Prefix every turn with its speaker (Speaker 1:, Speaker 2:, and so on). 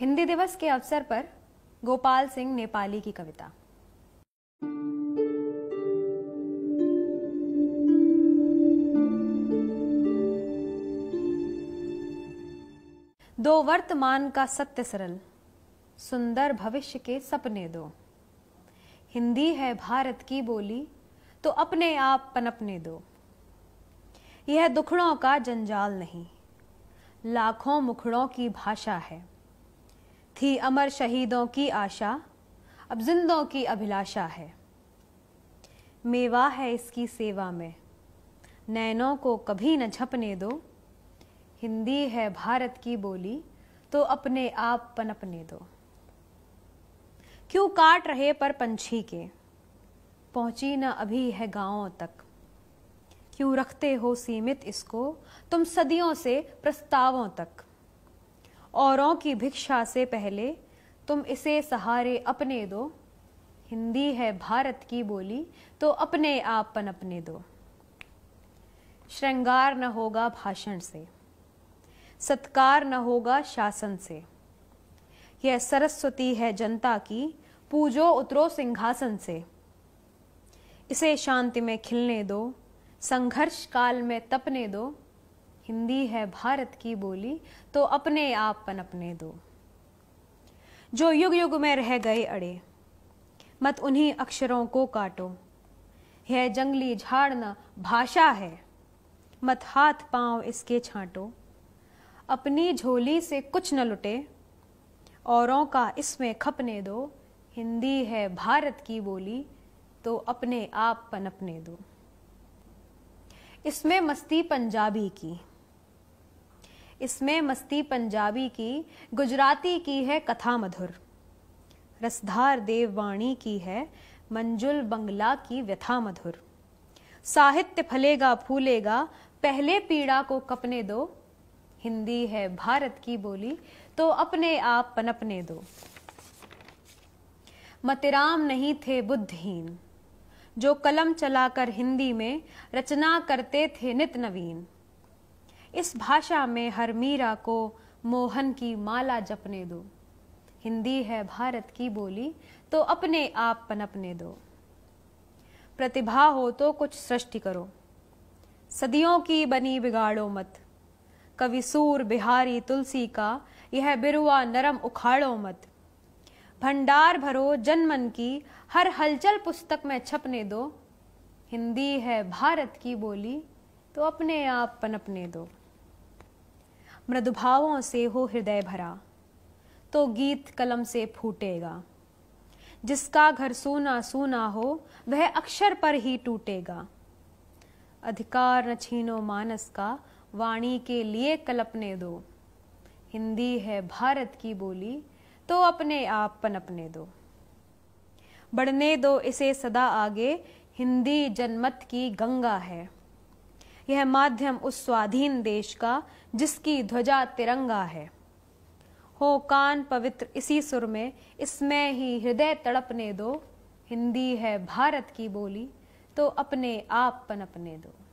Speaker 1: हिंदी दिवस के अवसर पर गोपाल सिंह नेपाली की कविता दो वर्तमान का सत्य सरल सुंदर भविष्य के सपने दो हिंदी है भारत की बोली तो अपने आप पनपने दो यह दुखड़ों का जंजाल नहीं लाखों मुखड़ों की भाषा है थी अमर शहीदों की आशा अब जिंदों की अभिलाषा है मेवा है इसकी सेवा में नैनों को कभी न झपने दो हिंदी है भारत की बोली तो अपने आप पनपने दो क्यों काट रहे पर पंछी के पहुंची न अभी है गांवों तक क्यों रखते हो सीमित इसको तुम सदियों से प्रस्तावों तक औरों की भिक्षा से पहले तुम इसे सहारे अपने दो हिंदी है भारत की बोली तो अपने आप अपने दो श्रृंगार न होगा भाषण से सत्कार न होगा शासन से यह सरस्वती है जनता की पूजो उतरो सिंहासन से इसे शांति में खिलने दो संघर्ष काल में तपने दो हिंदी है भारत की बोली तो अपने आप पनपने दो जो युग युग में रह गए अड़े मत उन्हीं अक्षरों को काटो यह जंगली झाड़ न भाषा है मत हाथ पांव इसके छांटो अपनी झोली से कुछ न लुटे औरों का इसमें खपने दो हिंदी है भारत की बोली तो अपने आप पनपने दो इसमें मस्ती पंजाबी की इसमें मस्ती पंजाबी की गुजराती की है कथा मधुर रसधार देववाणी की है मंजुल बंगला की व्यथा मधुर साहित्य फलेगा फूलेगा पहले पीड़ा को कपने दो हिंदी है भारत की बोली तो अपने आप पनपने दो मतिराम नहीं थे बुद्धहीन जो कलम चलाकर हिंदी में रचना करते थे नित नवीन इस भाषा में हर मीरा को मोहन की माला जपने दो हिंदी है भारत की बोली तो अपने आप पनपने दो प्रतिभा हो तो कुछ सृष्टि करो सदियों की बनी बिगाड़ो मत कवि सूर बिहारी तुलसी का यह बिरुआ नरम उखाड़ो मत भंडार भरो जनमन की हर हलचल पुस्तक में छपने दो हिंदी है भारत की बोली तो अपने आप पनपने दो मृदुभावों से हो हृदय भरा तो गीत कलम से फूटेगा जिसका घर सोना सोना हो वह अक्षर पर ही टूटेगा अधिकार न छीनो मानस का वाणी के लिए कलपने दो हिंदी है भारत की बोली तो अपने आप पनपने दो बढ़ने दो इसे सदा आगे हिंदी जनमत की गंगा है यह माध्यम उस स्वाधीन देश का जिसकी ध्वजा तिरंगा है हो कान पवित्र इसी सुर में इसमें ही हृदय तड़पने दो हिंदी है भारत की बोली तो अपने आप पनपने दो